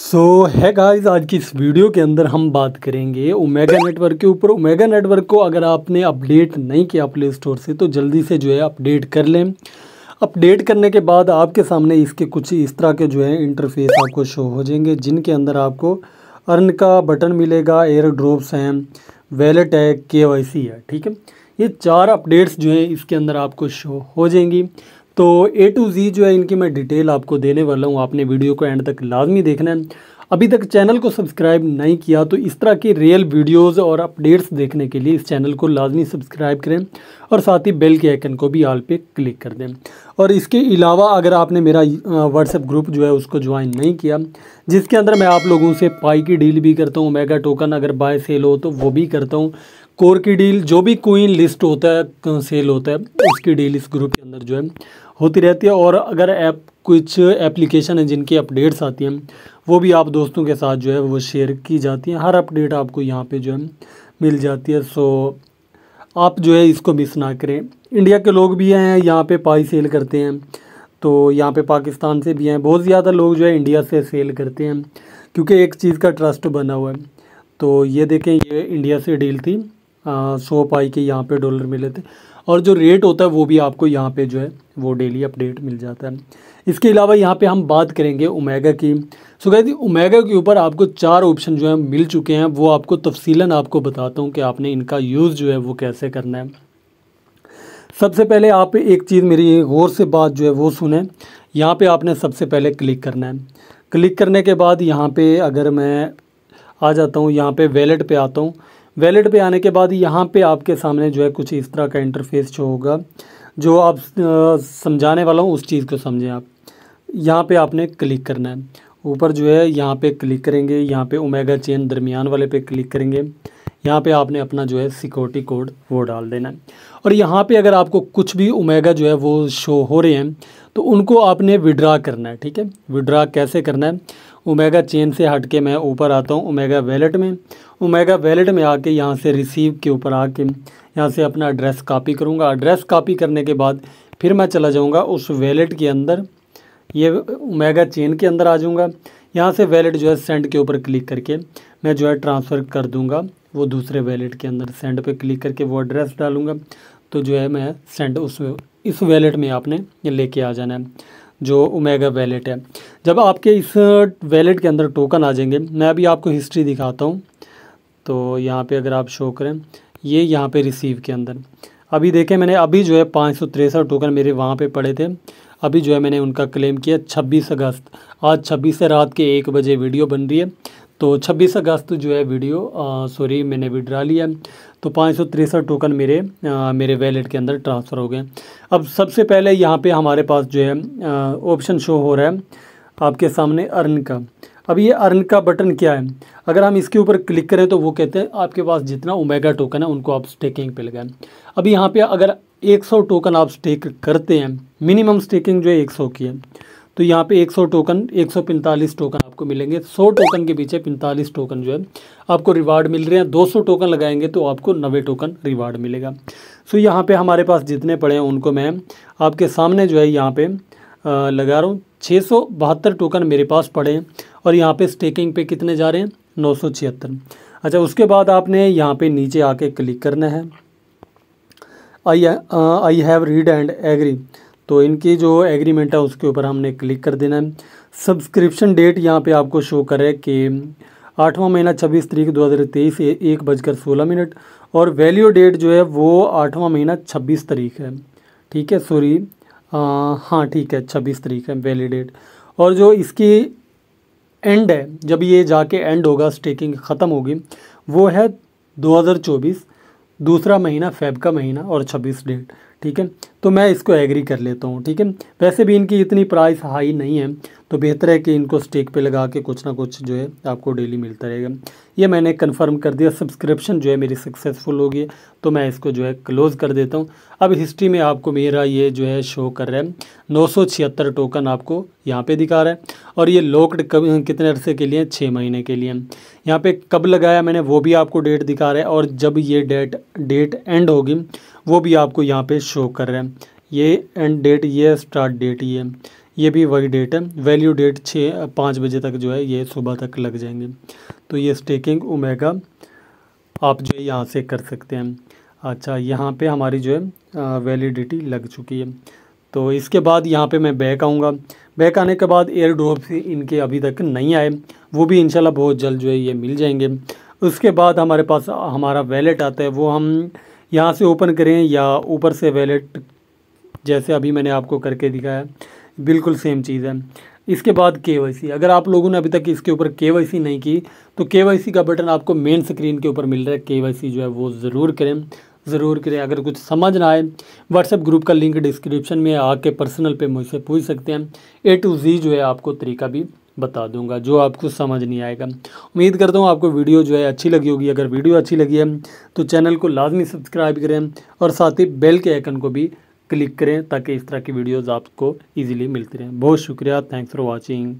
सो so, है guys guys आज की इस वीडियो के अंदर हम बात करेंगे ओमेगा नेटवर्क के ऊपर ओमेगा नेटवर्क को अगर आपने अपडेट नहीं किया प्ले स्टोर से तो जल्दी से जो है अपडेट कर लें अपडेट करने के बाद आपके सामने इसके कुछ इस तरह के जो है इंटरफेस आपको शो हो जाएंगे जिनके अंदर आपको अर्न का बटन मिलेगा एयर ड्रॉप्स हैं वैलेट है के है ठीक है ये चार अपडेट्स जो हैं इसके अंदर आपको शो हो जाएंगी तो ए टू जी जो है इनकी मैं डिटेल आपको देने वाला हूँ आपने वीडियो को एंड तक लाजमी देखना है अभी तक चैनल को सब्सक्राइब नहीं किया तो इस तरह की रियल वीडियोस और अपडेट्स देखने के लिए इस चैनल को लाजमी सब्सक्राइब करें और साथ ही बेल के आइकन को भी आल पे क्लिक कर दें और इसके अलावा अगर आपने मेरा व्हाट्सएप ग्रुप जो है उसको ज्वाइन नहीं किया जिसके अंदर मैं आप लोगों से पाई की डील भी करता हूँ मेगा टोकन अगर बाय सेल हो तो वो भी करता हूँ कोर की डील जो भी कोई लिस्ट होता है सेल होता है उसकी डील इस ग्रुप के अंदर जो है होती रहती है और अगर ऐप कुछ एप्लीकेशन है जिनकी अपडेट्स आती हैं वो भी आप दोस्तों के साथ जो है वो शेयर की जाती हैं हर अपडेट आपको यहाँ पे जो है मिल जाती है सो आप जो है इसको मिस ना करें इंडिया के लोग भी हैं यहाँ पे पाई सेल करते हैं तो यहाँ पे पाकिस्तान से भी हैं बहुत ज़्यादा लोग जो है इंडिया से सेल करते हैं क्योंकि एक चीज़ का ट्रस्ट बना हुआ है तो ये देखें ये इंडिया से डील थी सौ पाई के यहाँ पे डॉलर मिले थे और जो रेट होता है वो भी आपको यहाँ पे जो है वो डेली अपडेट मिल जाता है इसके अलावा यहाँ पे हम बात करेंगे ओमेगा की सो कहते उमेगा के ऊपर आपको चार ऑप्शन जो है मिल चुके हैं वो आपको तफसीला आपको बताता हूँ कि आपने इनका यूज़ जो है वो कैसे करना है सबसे पहले आप एक चीज़ मेरी गौर से बात जो है वो सुने यहाँ पे आपने सबसे पहले क्लिक करना है क्लिक करने के बाद यहाँ पे अगर मैं आ जाता हूँ यहाँ पे वैलेट पे आता हूँ वैलेट पे आने के बाद यहाँ पे आपके सामने जो है कुछ इस तरह का इंटरफेस जो होगा जो आप समझाने वाला हूँ उस चीज़ को समझें आप यहाँ पे आपने क्लिक करना है ऊपर जो है यहाँ पे क्लिक करेंगे यहाँ पे ओमेगा चेन दरमियान वाले पे क्लिक करेंगे यहाँ पे आपने अपना जो है सिक्योरिटी कोड वो डाल देना है और यहाँ पे अगर आपको कुछ भी उमेगा जो है वो शो हो रहे हैं तो उनको आपने विड्रा करना है ठीक है विड्रा कैसे करना है उमेगा चेन से हट के मैं ऊपर आता हूँ उमेगा वैलेट में उमेगा वैलेट में आके यहाँ से रिसीव के ऊपर आके यहाँ से अपना एड्रेस कापी करूँगा एड्रेस कापी करने के बाद फिर मैं चला जाऊँगा उस वैलेट के अंदर ये उमेगा चेन के अंदर आ जाऊँगा यहाँ से वैलेट जो है सेंड के ऊपर क्लिक करके मैं जो है ट्रांसफ़र कर दूँगा वो दूसरे वैलेट के अंदर सेंड पे क्लिक करके वो एड्रेस डालूँगा तो जो है मैं सेंड उस इस वैलेट में आपने लेके आ जाना है जो ओमेगा वैलेट है जब आपके इस वैलेट के अंदर टोकन आ जाएंगे मैं अभी आपको हिस्ट्री दिखाता हूँ तो यहाँ पे अगर आप शो करें ये यहाँ पे रिसीव के अंदर अभी देखें मैंने अभी जो है पाँच सौ टोकन मेरे वहाँ पर पड़े थे अभी जो है मैंने उनका क्लेम किया 26 अगस्त आज 26 से रात के एक बजे वीडियो बन रही है तो 26 अगस्त जो है वीडियो सॉरी मैंने विड्रा लिया तो पाँच सौ तिरसठ टोकन मेरे आ, मेरे वैलेट के अंदर ट्रांसफ़र हो गए अब सबसे पहले यहाँ पे हमारे पास जो है ऑप्शन शो हो रहा है आपके सामने अर्न का अब ये अर्न का बटन क्या है अगर हम इसके ऊपर क्लिक करें तो वो कहते हैं आपके पास जितना ओमेगा टोकन है उनको आप स्टेकिंग पे लगाएं अभी यहाँ पे अगर 100 टोकन आप स्टेक करते हैं मिनिमम स्टेकिंग जो है 100 की है तो यहाँ पे 100 टोकन 145 टोकन आपको मिलेंगे 100 टोकन के पीछे 45 टोकन जो है आपको रिवार्ड मिल रहे हैं 200 टोकन लगाएंगे तो आपको नबे टोकन रिवार्ड मिलेगा सो तो यहाँ पे हमारे पास जितने पड़े हैं उनको मैं आपके सामने जो है यहाँ पे लगा रहा हूँ छः टोकन मेरे पास पड़े हैं और यहाँ पर स्टेकिंग पे कितने जा रहे हैं नौ अच्छा उसके बाद आपने यहाँ पर नीचे आके क्लिक करना है I I have read and agree तो इनकी जो एग्रीमेंट है उसके ऊपर हमने क्लिक कर देना है सब्सक्रिप्शन डेट यहाँ पे आपको शो करे कि आठवां महीना छब्बीस तारीख दो हज़ार तेईस एक बजकर सोलह मिनट और वैल्यू डेट जो है वो आठवां महीना छब्बीस तारीख है ठीक है सॉरी हाँ ठीक है छब्बीस तारीख है वैली डेट और जो इसकी एंड है जब ये जाके एंड होगा स्टेकिंग ख़त्म होगी वो है 2024 दूसरा महीना फेब का महीना और 26 डेट ठीक है तो मैं इसको एग्री कर लेता हूँ ठीक है वैसे भी इनकी इतनी प्राइस हाई नहीं है तो बेहतर है कि इनको स्टेक पे लगा के कुछ ना कुछ जो है आपको डेली मिलता रहेगा ये मैंने कन्फर्म कर दिया सब्सक्रिप्शन जो है मेरी सक्सेसफुल होगी तो मैं इसको जो है क्लोज़ कर देता हूँ अब हिस्ट्री में आपको मेरा ये जो है शो कर रहा है नौ टोकन आपको यहाँ पे दिखा रहा है और ये लोकड कब कितने अरसे के लिए छः महीने के लिए यहाँ पे कब लगाया मैंने वो भी आपको डेट दिखा रहा है और जब ये डेट डेट एंड होगी वो भी आपको यहाँ पर शो कर रहा है ये एंड डेट ये स्टार्ट डेट ये ये भी वही डेट है वैल्यू डेट छः पाँच बजे तक जो है ये सुबह तक लग जाएंगे तो ये स्टेकिंग ओमेगा आप जो है यहाँ से कर सकते हैं अच्छा यहाँ पे हमारी जो है वैलिडिटी लग चुकी है तो इसके बाद यहाँ पे मैं बैक आऊँगा बैक आने के बाद एयर ड्रॉप इनके अभी तक नहीं आए वो भी इनशाला बहुत जल्द जो है ये मिल जाएंगे उसके बाद हमारे पास हमारा वैलेट आता है वो हम यहाँ से ओपन करें या ऊपर से वैलेट जैसे अभी मैंने आपको करके दिखाया बिल्कुल सेम चीज़ है इसके बाद के अगर आप लोगों ने अभी तक इसके ऊपर के नहीं की तो के का बटन आपको मेन स्क्रीन के ऊपर मिल रहा है के जो है वो ज़रूर करें ज़रूर करें अगर कुछ समझ ना आए व्हाट्सएप ग्रुप का लिंक डिस्क्रिप्शन में आके पर्सनल पे मुझसे पूछ सकते हैं ए टू जी जो है आपको तरीका भी बता दूंगा जो आपको समझ नहीं आएगा उम्मीद करता हूँ आपको वीडियो जो है अच्छी लगी होगी अगर वीडियो अच्छी लगी है तो चैनल को लाजमी सब्सक्राइब करें और साथ ही बेल के आइकन को भी क्लिक करें ताकि इस तरह की वीडियोज़ आपको ईजिली मिलती रहें बहुत शुक्रिया थैंक्स फॉर वॉचिंग